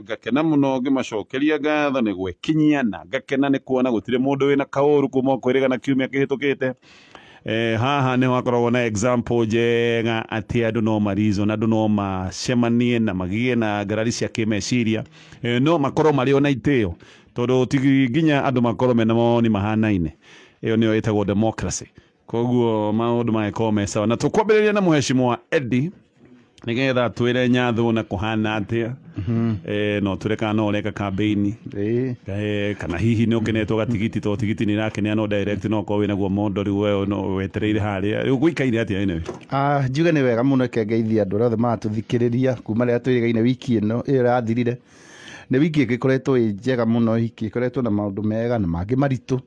ngakena muno ngimacokeria ngatho ni gwekinyia na ngakena ni kuona gutire mundu wina kauru kuma kwirigana kiumia kihitukite eh, haha nä hakoragwo na example njega atä andå no marizo na andå no macemanie na magie na ngarari cia kä meciria eh, no makorwo marä ona itäo tondå ti nginya andå makorwo mena mawoni mahanaine ä nä yo ä tagwo democracy koguo maå ndå magäkorwo me sawa na tå kwambä rä ria na må hecimwa edi nä getha twä re nyathå na kå hana atä a mhm. eh, no twä kana no å reka eh, kana hihi nä å to gatigiti to tigiti nä direct no ko wä naguo mondo rä u wetereire harä a rä u gå ikaire atä a ah, njuge nä wega må no kengeithia andå rothe ma tuthikiriria thikä rä ria kuma rä rä twä rä gaine wiki ä no ä rathirire nä wiki ä ngä koretwo ä njega må no hiki ä koretwo na maå ndå mega na mangä maritå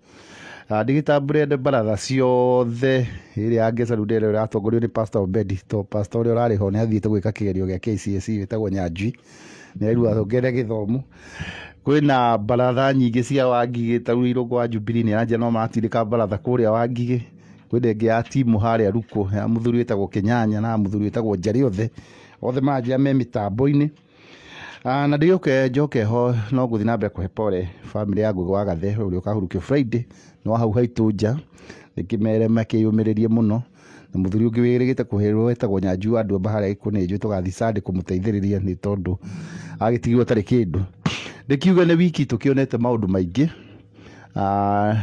na ah, ndigitamburä ende mbaratha ciothe ä rä a angecarundä ä ratongorio ni pastor bedi to pastor å rä a å rarä ho nä athiäte gwä ka kä gerio gä a kcac ne tagwo nyanjui nä airua thongere mm. gä thomo kwina mbaratha nyingä cia wangigä tarä u irå kwa jubiri ne anja no matindä ka mbaratha kå rä a wangigä kwä ndä ya timu harä a ruko ya må thuri wä tagwo kenyanya na må thuri wä tagwo njarä othe othe manjä me mä tambo-inä ah, na ndä gä ke njoke ho no gå thiä na mbere kå he pore bamä rä ya ngå gwa gathe å rä å kahurukio friday no hau haitu nja rie må muno na muthuri ungi wirigite kuhirwo etagwo nyanju andu amba haria ikunenjwo tugathi sande kumuteithiriria ni tondu agitigirwo tari kindu kiuga nä wiki tukionete maundu maingi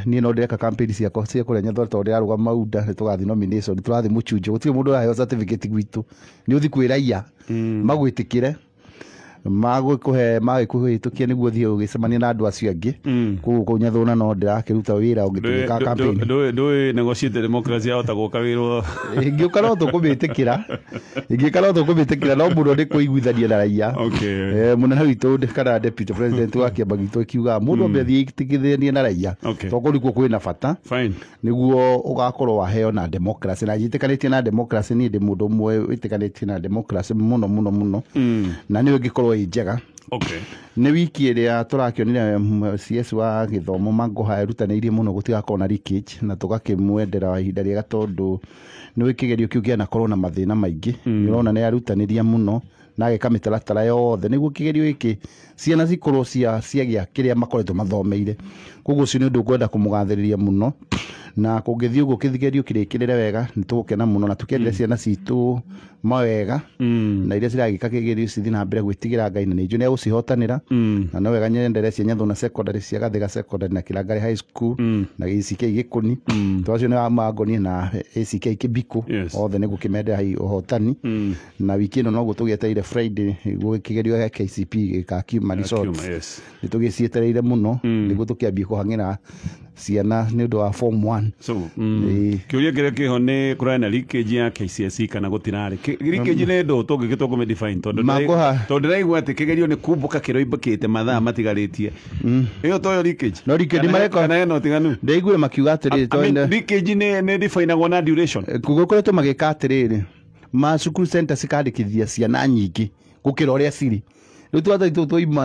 niä no ndä reka kampeni ciakwa cia kå rä a nyathore tondå ndä raruga maunda nä tå gathi nomination tå rathi må cunjå gå tirä må ndå å raheo gwitå nä å thi kwä raia mm. magwä tä kä re magwikuhe magĩkũhĩtũkia nĩguo thiĩ ũgĩcemania na andå acio angĩ koguo mm. kå nyathũna no ndĩrakĩruta wĩra ũngĩtũĩka ndũĩ negociate democracy yahota gũka wĩrwo ĩngĩũka no tũkũmĩtĩkĩra ĩngĩka no tũkũmĩtĩkĩra no mũno nĩ kũiguithania na raia eh, mũnene witũ kana deputy president wa kĩamba gitũ ĩkiugaga mũndũ ambe mm. athiĩ ĩtigithĩranie na raia tondũ nĩkuo kwĩ na bata nĩguo ũgakorwo waheo na democracy na njĩtĩkanĩtie na democracy niĩ ndĩ mũndũ ũmwe wĩtĩkanĩtie na democracy mũno mũno mũno mm. na nĩyo ĩngĩkorwo ä njega okay. nä wiki ä rä a tå rakionire mm, cs wa gä thomo mangoha erutanä irie må no gå tigakorwo na na tå gakä mwendera ihinda rä ega tondå nä wä kä gerio kä u gä anakorwo na mathä mm. na maingä nä å rona nä arutanä ria må no na agä ka mä taratara yothe nä guo kä gerio ä kä ciana cikorwo ciagä a kä rä a makoretwo mathomeire koguo cio nä å ndå ngwenda kå må gathä rä ria må no na kungithii uguo kithigerio kirikirire wega nitugukena muno na tukiendere mm. ciana citu mawega mm. na iria ciragika kigerio cithi na mbere gwitigira ngai na ninju ni gucihotanira mm. na no wega nyenderecia si nyathuna secondary cia gathiga secondary na kilangari high school na ACK gikuni twacio ni wa mangoni na ACK kibiku othe ni gukimendera hi uhotani na wiki no noguo tugietereire friday gukigerio gia KCP gikakiuma resort nitugicietereire muno niguo tukiambia kuhang'ira ciana nä å ndå wa form one mm. mm, kä å ria kä rä a kä ho nä kå rarä na rikji ya kcsc e kana gå tirarä rikji nä ndå tå ngä gä tå tondå raigua atä kä gerio nä kumbå ka kä roimbä te mathaa matigarä tie ä mm. yo toyo rikji no rikji marekana ena å tiganu ndäiguire makiuga atä rä rä rikji nä dibainagwo na duration gå eh, koretwo magä ka atä rä rä macukuru center cikandä kä thia ciana nyingä gå kä ra å rä a cirä rä u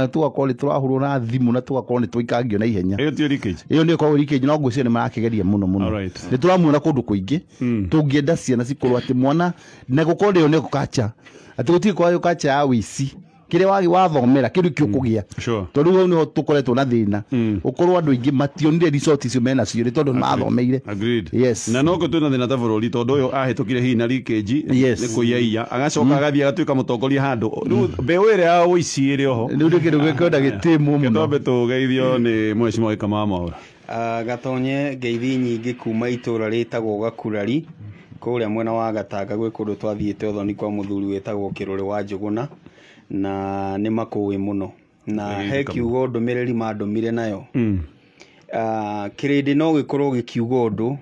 tågakorwo nä tå rahå rwo na thimå na tågakorwo nä twaikangio na ihenya ä yo nä korwo rikage no ngwä cio nä marakägeria må no må no nä tå ramuona kå ndå kå ingä hmm. tå ngä enda ciana cikorwo atä mwana na gå korwo nä yo nä gå kacha atä gå tigä korwo kaca ya wä kire wagi wathomera kä rä u kä å kå gä a koretwo na thä na å ingi mationire resort mationire mena menacio nä tondu mathomeire yes na nokå twä na thä na ta bå rå ri tondå å yå ahätå kire na rikji nä kå iaiya agacoka mm. agathiä agatuä ka må tongoria handå rä a å ici oho rä u kindu kä ndå gä kwenda gä tä må tå geithio nä mwecimwa kama ra gatonye ngeithi nyingä kuma itå ra rä tagwo gakurari kå rä a mwena wa gatanga gwä kå ndå twathiä te å thoni kwa må thuri wä tagwo kä rå rä wa njå na nä makåä må no na he kiugo ndå mä rä ri mandå nayo kä rä ndä no gä korwo gä kiugo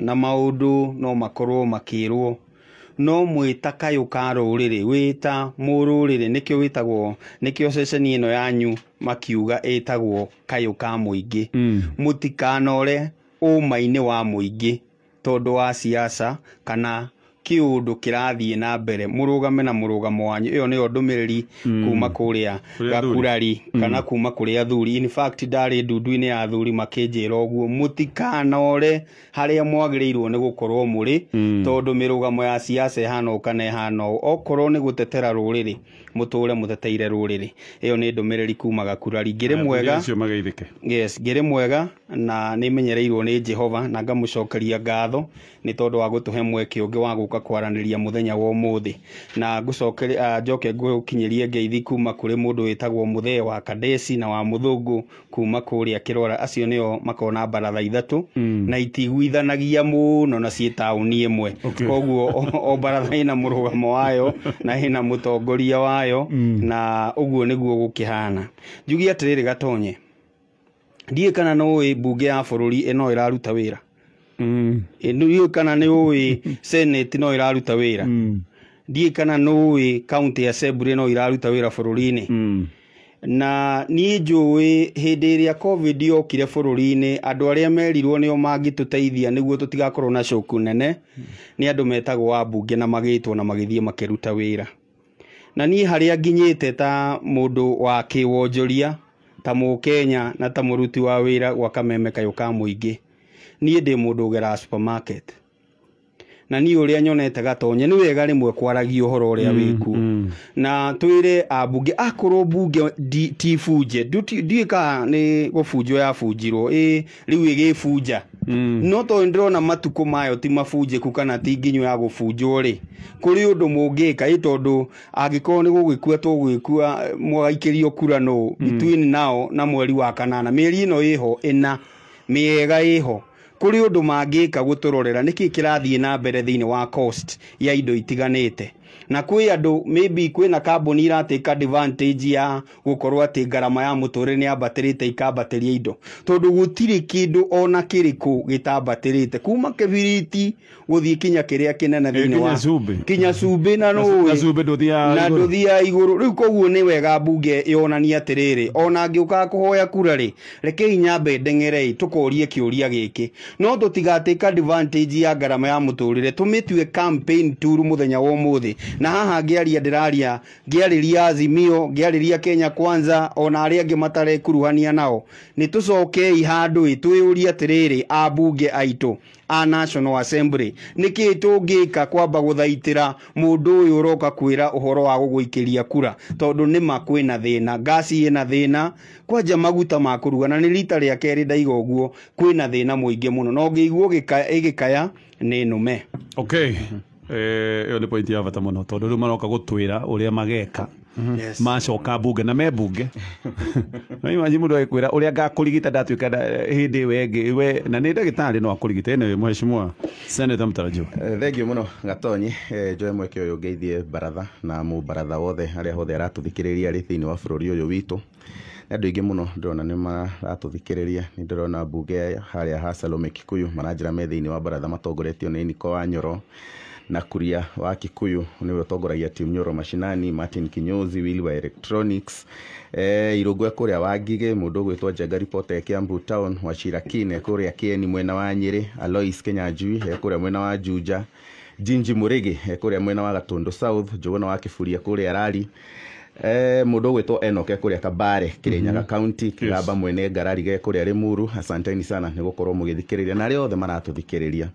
na maå ndå no makorwo makä rwo no mwä ta kayå ka rå rä rä wä ta må rå rä rä nä kä o wä tagwo nä kä o ceceni ä no yanyu makiuga ä tagwo kayå ka må ingä hmm. må tikana å re å mainä wa må ingä tondå wa ciaca kana kiundu kirathie na mbere murugame na murugamo wanyu iyo niyo ndumiriri mm. kuma kuria gakurari mm. kana kuma kuria thuri in fact ndari ndundu-ini ya thuri makinjira uguo mutikanore haria mwagiriirwo ni gukorwo muri mm. tondu mirugamo ya siasa hano kana hano okorwo ni gutetera ruriri muture muteteire ruriri iyo ni ndumiriri kuma gakurari ngire mwega yes ngire mwega na nimenyereirwo ni Jehova na ngamucokeria ngatho ni tondu wa gutuhe mweke ungi wa guka guka kwaraniria muthenya wa umuthi na ngucokere uh, ah, njoke ngukinyirie ngeithi kuma kuri mundu witagwo muthee wa kadesi na wa muthungu kuma kuria kirora acio nio makona baratha ithatu mm. na itiguithanagia muno na ciä taåni ä mwe okay. koguo o baratha ä na må rå wayo na ä na må tongoria wayo mm. na å guo nä guo gå kä gatonye ndiä kana no ä mbunge ya bå rå ri ä ra ä nä å kana nä å ä senate no ä raruta wä ra mm. ndiä kana nä å ä kaunt ya sembur no iraruta wä ra bå rå rinä mm. na niä njå ä hä ndä ä rä a covid yokire bå rå rinä andå arä a merirwo nä o mangä tå teithia nä guo tå tigakorwo na coku nene nä andå metagwo wa mbunge na magä two na magä thiä makä ruta wä ra na niä harä a nginyä te ta må ndå wa kä wonjoria ta må kenya na ta må ruti wa wä ra gwakameme kayå ka må ingä niĩ ndĩ mũndũ ũgeraga supermarket na niĩ ũrĩa nyonete gatonye nĩ wega rĩmwe kwaragia ũhoro ũrĩa mm, wĩku mm. na twĩre ambunge akorwo mbunge ti bunje ndiĩ kaa nĩ gũbunjwo yabunjirwo ĩ e, rĩu ĩgĩbunja mm. no tondũ ndĩrona matukũ mayo ti mabunjĩku kana ti nginyu ya gũbunjwo rĩ kũrĩ ũndũ mũngĩka ĩ tondũ angĩkorwo nĩ gũgĩkua tũgwĩkua mwagaikĩrio kura no mm. between nao na mweri wa kanana mĩeri ĩno ĩho ĩna mĩega ĩho kuri undu mangika guturorera niki kirathie na mbere thini wa coast ya indo itiganĩte na kwĩ andũ maybe kwĩna kambuni iratĩka advantage ya gũkorwo atĩ ngarama ya mũtũrĩre nĩ yambatĩrĩte ikambatĩria indo tondũ gũtirĩ kĩndũ ona kĩrĩkũ gĩtambatĩrĩte kuma kĩbiriti gũthiĩ kinya kĩrĩa kĩnene eh, thĩinĩ wa kinya cumbĩ na nũĩ na ndũthiaga igũrũ rĩu koguo nĩ wega bunge yonanie atĩrĩrĩ ona ngĩũkaga kũhoya kura rĩ rekei nyambe ndeng'erei tũkorie kĩũria gĩkĩ no tũtigatĩka advantage ya ngarama ya mũtũrĩre tũmĩtue campaign tour mũthenya wa ũmũthĩ na haha ngĩaria ndĩraria ngĩarĩria Azimio ria Kenya Kwanza ona arĩa angä matarekuruhania nao nĩ tũcokei handũ twĩyũrie atĩrĩrĩ abunge aitũ a National Assembly ngä ka kwamba å roka kwä ra å horo wa ria kura tondå nä ma na thĩna gasi thä na kwanja maguta ma kũruga na nĩ rita rĩa kerĩ ndaiga å guo kwä na thä na ũngĩigua ĩgĩkaya nĩ nũme okay ä yo nä pointi ya bata må no tondå rä u maroka gå twä ra å rä a mageka macoka mbunge na membunge naimanyi må ndå agä kwä ra å rä a ngakå rigita ndatuä ka hä ndä we ngä we na nä ndagä tarä no akå rigita ä nä mheshimua seneta mtarajio eh, thengio må no gatonyi eh, njoe mweke å yå ngeithie mbaratha na må mbaratha wothe arä a hothe aratå thikä rä ria arä thä inä wa bå rå ri å yå witå andå aingä må no ndärona nä maratå thikä rä ria nä ndärona mbunge harä a ha maranjä ra me thä inä wa mbaratha matongoretio nä niko wa nyoro na kuria wa Kikuyu niwe ũtongoragia timu Nyoro Mashinani, Martin Kinyozi, wili wa Electronics, eh, rä a wa Ngigĩ, gwä ũgwĩtwo Njangari Pote Kiambu Town, Wachira Kine kũrĩa Kieni mwena wa Nyĩrĩ, Alois e rä a mwena wa Juja, Jinji rä a mwena wa Gatundu South, Jowena wa rä a Rari Eh, må ndå gwä two enoke kå rä a kabare kä rä nyaga kä gamba yes. mwene ngarari ge kå rä a rä muru asanteni sana nä gå korwo må gä thikä rä ria na arä othe maratå thikä rä ria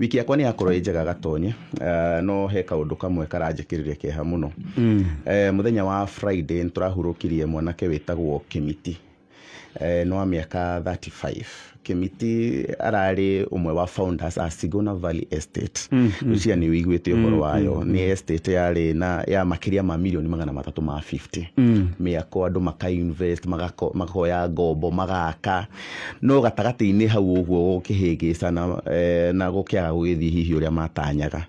wiki yakwa nä yakorwo ä njega gatonye uh, no he kaå ndå kamwe karanjä kä rä ria eha må no mm. Eh, må thenya wa friday nä tå rahurå kirie mwanake wä tagwo kä miti no mä aka 35 kemiti ararä umwe wa founders asigona Valley Estate mm, mm. Lucia nä wiguä te å horo mhm. wayo mm, mm. nä estate yarä na ya makiria ma milioni magana matatu ma 50 mm. mä ako maka invest makoya ngombo magaka no gatagatĩ-inä hau å guo gå kä hä gä ca eh, na gå kä aga gå hihi å matanyaga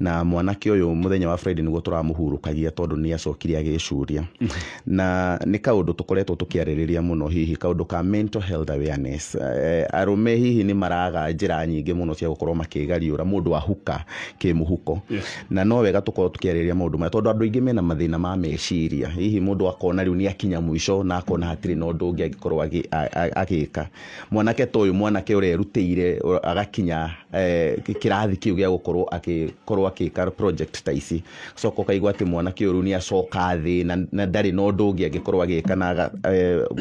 na mwanake å yå må wa friday nä guo tå ramå hurå kagia tondå nä acokire agä mhm. na ni kaundu tukoretwo tå muno hihi kaundu ka mental health awareness eh, arume hihi ni maraga njira nyingi muno cia gå makigariura mundu ra må ndå ahuka kä na no wega tå korwo tå ma tondu andu ingi mena mathina ma meciria hihi mundu akona riu ni akinya mwico na akona hatirä no ndu ndå å ngä mwanake toyu mwanake å rerutä agakinya kirathi kiu rathi kä u gä a gå ta ici soko kaigwa kaigua mwanake uru ni acoka thi na ndari no ndu ndå å ngä na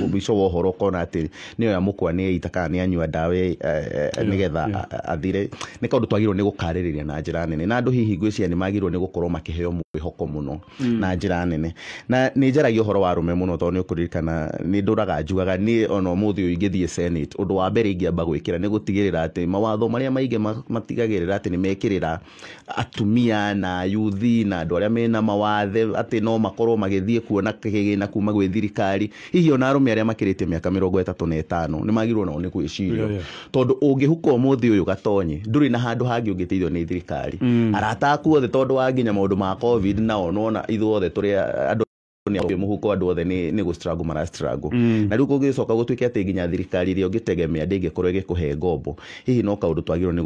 mwico wo horo kona ati ni oya må kwa nä ita kũnyua ndawa eh, eh, nĩgetha athire nĩ kaũndũ twagĩrĩirwo nĩ gũkarĩrĩria na njĩra nene na andũ hihi ngwĩciria nĩ magĩrĩirwo nĩ gũkorwo makĩheo mwĩhoko mũno mm. na njĩra nene na nĩ njaragia ũhoro wa arũme mũno tondũ nĩ ũkũririkana nĩ ndũraga njugaga niĩ ona ũmũthĩ ũyũ ingĩthiĩ senate ũndũ wa mbere ingĩamba gwĩkĩra nĩ gũtigĩrĩra atĩ mawatho marĩa maingĩ matigagĩrĩra atĩ nĩ mekĩrĩra atumia na yuthi na andũ arĩa mena mawathe atĩ no makorwo magĩthiĩ kuona kĩgĩna kuma gwĩ thirikari hihi ona arũme arĩa makĩrĩtie mĩaka mĩrongo ĩtatũ na ĩtano nĩ magĩrĩirwo nao nĩ rĩcirio tondå å ngä huka må thä å yå gatonye ndå rä na handå hangä å ngä teithio nä thirikari mm. arata aku othe tondå wa nginya maå ndå ma covid nao nona ithuothe tå rä andå nä muhuko andå othe nä gå mara mm. na rä u kå coka nginya thirikari rä a å ngä tegemea ngombo hihi no kaå ndå twagä rwo nä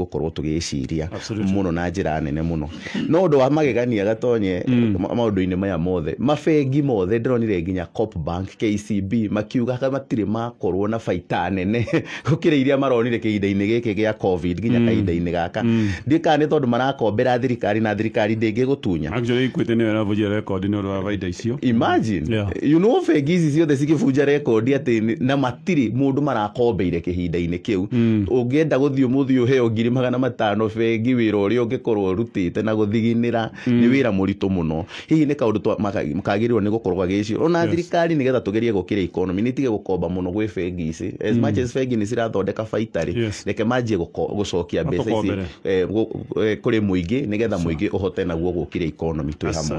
gå na njä nene må no no wa magegania gatonye mm. maå ndå maya mothe mabengi mothe ndä nginya cop bank kcb makiugaga matirä makorwo na baita nene gå iria maronire kä ihinda-inä gä covid nginya mm. kahinda-inä gaka mm. ndiä kana nä marakombera thirikari na thirikari ndä ngä gå tunya nä we nä å rä wa baita icio ima imagine yeah. you know bengĩ ici ciothe cigĩbunja rekodi atĩ na matiri mundu marakombeire kĩhinda kiu ungienda hmm. mm. guthiu muthiu heo ngiri magana matano fegi wĩra uri ũngĩkorwo rutite na guthiginira mm. ni wira mũritũ muno hihi ni kaundu kagĩrĩirwo ni gũkorwo gagĩcio ona yes. ni getha tugerie gukira economy ni tige gukomba muno gwe bengi ici as mm. much as bengi nĩ cirathondeka baitarĩ yes. reke manjie gucokia mbeca ici eh, eh, muingi kũrĩ mũingĩ nĩgetha mũingĩ ũhote naguo gukira economy twĩ hamwe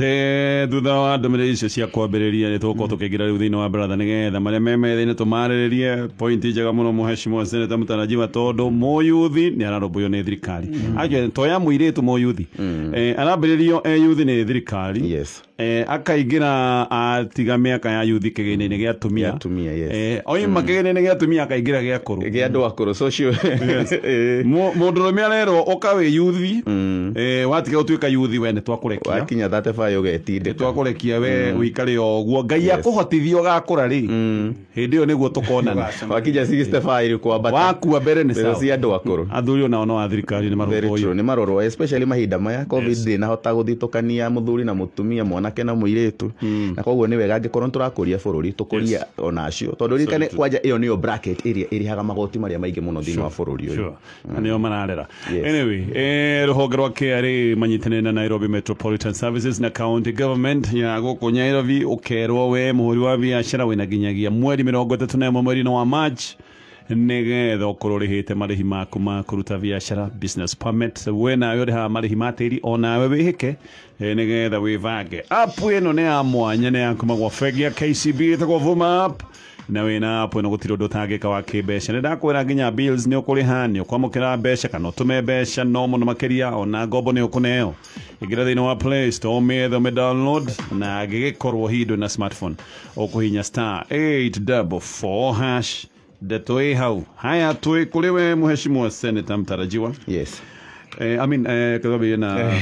eh, thutha ũhoro wa ndũmĩrĩri icio cia kwambĩrĩria nĩ tũgũkorwo mm-hmm. tũkĩngira rĩu thĩinĩ wa bratha nĩgetha marĩa me metha-inĩ tũmarĩrĩrie pointi njega mũno mũhecimwa seneta mũtarajiwa tondũ mũyuthi nĩ ararũmbũywo nĩ thirikari mm-hmm. toya ya mũirĩtu mũyuthi mm-hmm. eh, arambĩrĩrio e yuthi nĩ thirikari eh, atiga atigamä aka ya yuthi kä gä tumia gä atumia eh, oima kä gä nä gä atumia akaingä ra gä akå akuru gä andå akå rå må ndå rå mä arerwo å ka wä yuthi mm. eh, watiga gå tuä ka yuthi we nä twakå rekia wakinya ũgetindä twakå rekia we uikari mm. ikare o guo ngai akå hotithia å gakå ra rä mm. hä ndä ä yo nä guo tå konana wakinya wakua mbere nä cia andå akå rå athuri ona ona a ni maroro ni maroro especially mahinda maya covid ni nahota gå thitå kania na mutumia tumia mwana mwanake na mwiretu mm. na koguo ni wega angĩkorwo turakuria bururi tukuria tũkũrie yes. ona acio tondũ ririkane kwanja iyo niyo bracket ĩrĩa ĩrĩhaga magoti marĩa maingi muno thini wa bururi ũyũ na hmm. niyo mararera anyway eh rohogero ke ari manyitene na Nairobi Metropolitan Services na County Government ya gũkũ Nairobi ũkerwo we muhuri wa biashara biacara wĩna nginyagia mweri mĩrongo ĩtatũ na mweri no wa March nigetha ukorwo rihite marihi maku ma kuruta biashara business permit we nawe uri ha marihi ma tiri onawe wihike nigetha wivange app ino ni ya mwanya ni yaku bengi ya KCB itagwo Vuma app na wina app ino gutire undu ka wa kimbeca ni ndakwira nginya bills ni ukuriha ni ukwamukira mbeca kana utume mbeca no muno makiria ona ngombo ni ukuneo ingira thiini wa play store umethe me download na gigikorwo hindu na smartphone ukuhinya star 844 hash Detoe hau haya toy kuliwe mheshimiwa seneta mtarajiwa yes eh, I mean, eh, kathabi na,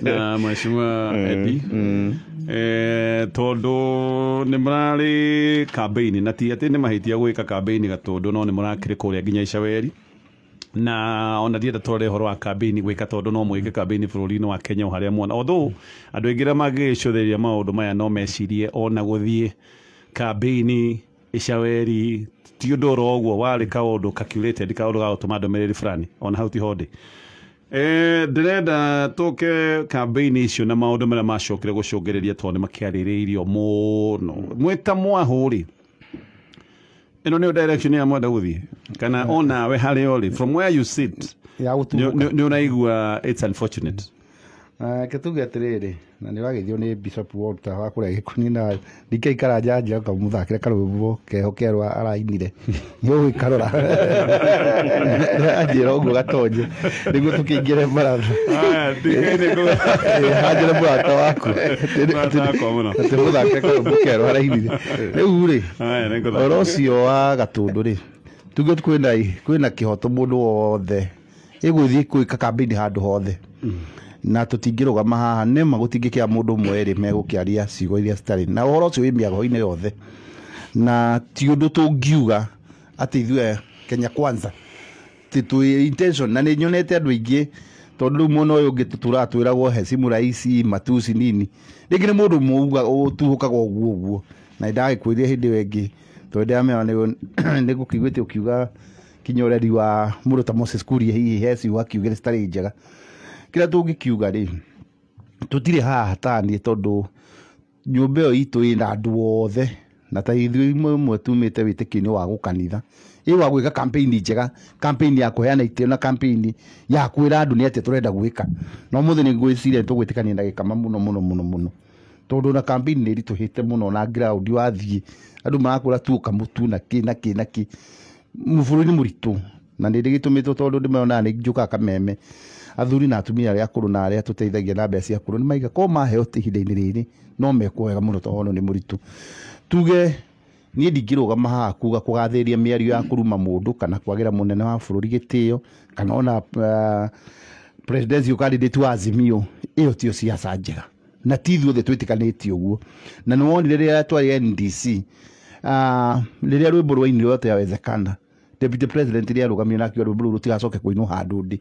na muheshimu wa mm, epi mm. eh, tondu ni murari kambeini na tene mahiti ya weka kabeini kambeini gatondu no ni mwari murakiri kuria nginya icaweri na ona ndienda tware horo wa kabeini. Weka todo no mwike kabeini furulino wa Kenya haria Odo, adwe gira magesho magigicuthereria ya maudumaya no mecirie ona guthie Kabeini icaweri ti å ndå å roguo warä kaå ndå kaå ndå gagåtå ma ndå mä rä ri burani ona hau tiho ndä ndärenda tå ke kambeini icio na maå ndå marä a macokire gå cångä rä ria tondå nä makäarä rä irio må no mwä ta mwahå rä ä no nä direction ya mwenda gå thiä kana eh. onawe harä a rä from where you sit nä å raigua it's unfortunate mm -hmm atä rä atiriri na nä thio nä bishop walter wa kå rä gäkuni na ndikaikara njanjira kamũthakĩre re karå mbo keho kerwa arainire yå gä karora anjä ra å guo gatonje nä guo tå kä ingä re marathaanjä re må rata waku atä må thakĩre karå mbo kerwa arainire rä u rä oro å cio wa gatå ndå rä tuge kwä na kä hoto må ndå wothe ä gå thiä kwä ka kambä-inä handå hothe na tutingirugama haha nä ma gå tingä mundu mwe rä megå kä aria ciugo iria citarä na å horo å cio wä mä ago yothe na ti å ndå tå ngiuga atä ithue kenya kwanza intention na nä nyonete andå aingä tondå rä u mwena å yå å ngä tå tå ratwä ragwo hecimu raici matuci nini rä ngä nä må ndå mouga å tuhå kaga å guo å guo na ndagä kwä ria hä ndä ä yo ä ngä tondå ndäramera nä gå kiguä te å kiuga kinya å reri wa må ndå ta moses kurie hihi heciu akiugä rä citarä njega kira tungikiuga ri tutire haha hatanie tondu nyumba iyo itu na andu othe na ta ithuĩ imwe imwe tumĩte wĩtĩkio-inĩ wa gũkanitha ĩ wa gwĩka kampĩini njega kampĩini ya kũheana itĩo na kampĩini ya kwĩra andũ nĩ atĩ tũrenda gwĩka na ũmũthĩ nĩ ngwĩciria nĩ tũgwĩtĩkania na gĩkama mũno mũno mũno mũno tondũ na kampĩini nĩ ĩritũhĩte mũno na ground wathiĩ andũ marakũra tu ũkamũtu na kĩ na kĩ na kĩ mũbũrũri nĩ mũritũ na nĩ ndĩgĩtũmĩtwo tondũ ndĩmeonaga nĩ njũkaga kameme athuri na atumia arä a akå rå na arä a tå teithagia na mbeca ciakå rå nä maiga korwo maheo ihinda-inä rä no mekwo wega må no tondå nä må ritå tuge niä ndingä rå gama haha kuga kå gathä ria mä ario ya kå ruma må ndå kana kwagä ra må nene wa bå rå ri gä tä o kana ona ah, presidential candidate wa azimio ä yo tio ciaca njega na tithuothe twä tä kanä tie å guo na nä wonire rä rä a twarä ndc rä ah, rä a rwä mbå rwainire yote yawezekana deputy president rä arå gamio nakiuga rwä mbå rå rå tigacoke kå inwo handå ndä